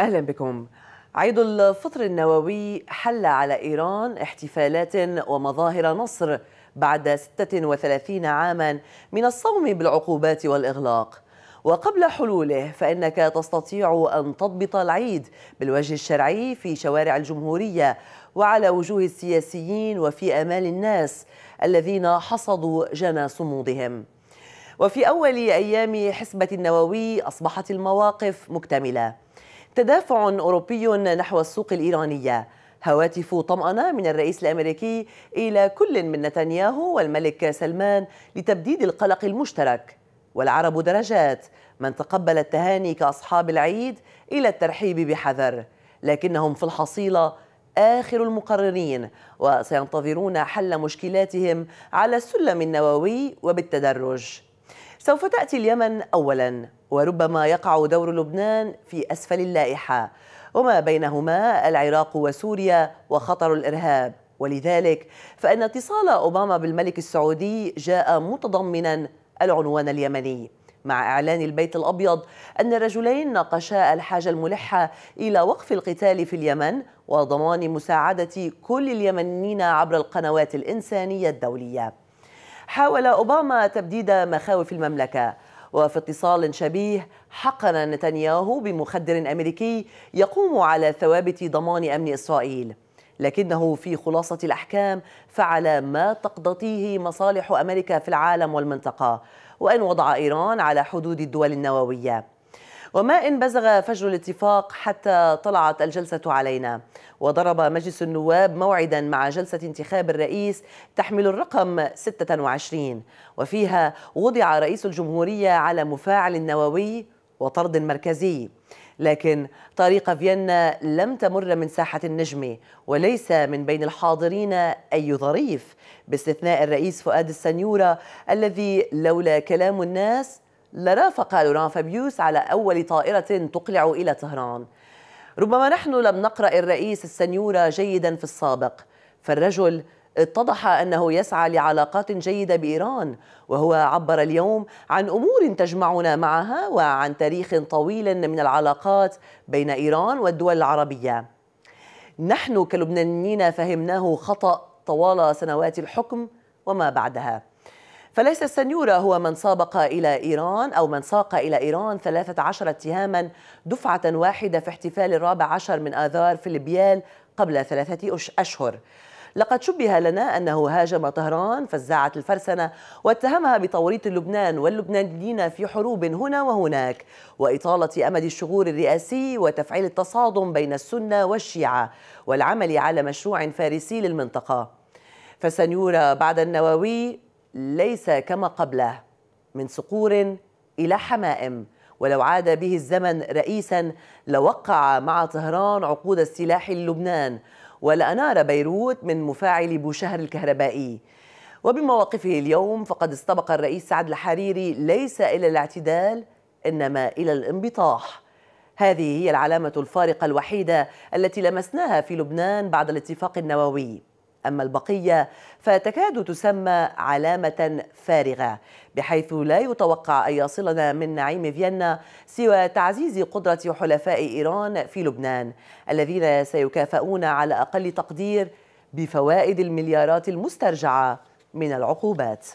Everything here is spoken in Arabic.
أهلا بكم عيد الفطر النووي حل على إيران احتفالات ومظاهر نصر بعد 36 عاما من الصوم بالعقوبات والإغلاق وقبل حلوله فإنك تستطيع أن تضبط العيد بالوجه الشرعي في شوارع الجمهورية وعلى وجوه السياسيين وفي أمال الناس الذين حصدوا جنى صمودهم وفي أول أيام حسبة النووي أصبحت المواقف مكتملة تدافع أوروبي نحو السوق الإيرانية هواتف طمأنة من الرئيس الأمريكي إلى كل من نتنياهو والملك سلمان لتبديد القلق المشترك والعرب درجات من تقبل التهاني كأصحاب العيد إلى الترحيب بحذر لكنهم في الحصيلة آخر المقررين وسينتظرون حل مشكلاتهم على السلم النووي وبالتدرج سوف تأتي اليمن أولا وربما يقع دور لبنان في أسفل اللائحة وما بينهما العراق وسوريا وخطر الإرهاب ولذلك فإن اتصال أوباما بالملك السعودي جاء متضمنا العنوان اليمني مع إعلان البيت الأبيض أن الرجلين ناقشا الحاجة الملحة إلى وقف القتال في اليمن وضمان مساعدة كل اليمنيين عبر القنوات الإنسانية الدولية حاول أوباما تبديد مخاوف المملكة وفي اتصال شبيه حقن نتنياهو بمخدر أمريكي يقوم على ثوابت ضمان أمن إسرائيل لكنه في خلاصة الأحكام فعل ما تقتضيه مصالح أمريكا في العالم والمنطقة وأن وضع إيران على حدود الدول النووية وما إن بزغ فجر الاتفاق حتى طلعت الجلسة علينا وضرب مجلس النواب موعدا مع جلسة انتخاب الرئيس تحمل الرقم 26 وفيها وضع رئيس الجمهورية على مفاعل نووي وطرد مركزي لكن طريق فيينا لم تمر من ساحة النجمة وليس من بين الحاضرين أي ظريف باستثناء الرئيس فؤاد السنيورة الذي لولا كلام الناس لرافق لوران فابيوس على أول طائرة تقلع إلى طهران ربما نحن لم نقرأ الرئيس السنيورة جيدا في السابق فالرجل اتضح أنه يسعى لعلاقات جيدة بإيران وهو عبر اليوم عن أمور تجمعنا معها وعن تاريخ طويل من العلاقات بين إيران والدول العربية نحن كلبنانيين فهمناه خطأ طوال سنوات الحكم وما بعدها فليس السنيورة هو من سابق إلى إيران أو من ساق إلى إيران 13 اتهاما دفعة واحدة في احتفال الرابع عشر من آذار في البيال قبل ثلاثة أشهر لقد شبه لنا أنه هاجم طهران فزعت الفرسنة واتهمها بتوريط لبنان واللبنانيين في حروب هنا وهناك وإطالة أمد الشغور الرئاسي وتفعيل التصادم بين السنة والشيعة والعمل على مشروع فارسي للمنطقة فسنيورة بعد النووي ليس كما قبله من صقور إلى حمائم ولو عاد به الزمن رئيسا لوقع مع طهران عقود السلاح للبنان ولأنار بيروت من مفاعل بوشهر الكهربائي وبمواقفه اليوم فقد استبق الرئيس سعد الحريري ليس إلى الاعتدال إنما إلى الانبطاح هذه هي العلامة الفارقة الوحيدة التي لمسناها في لبنان بعد الاتفاق النووي أما البقية فتكاد تسمى علامة فارغة بحيث لا يتوقع أن يصلنا من نعيم فيينا سوى تعزيز قدرة حلفاء إيران في لبنان الذين سيكافؤون على أقل تقدير بفوائد المليارات المسترجعة من العقوبات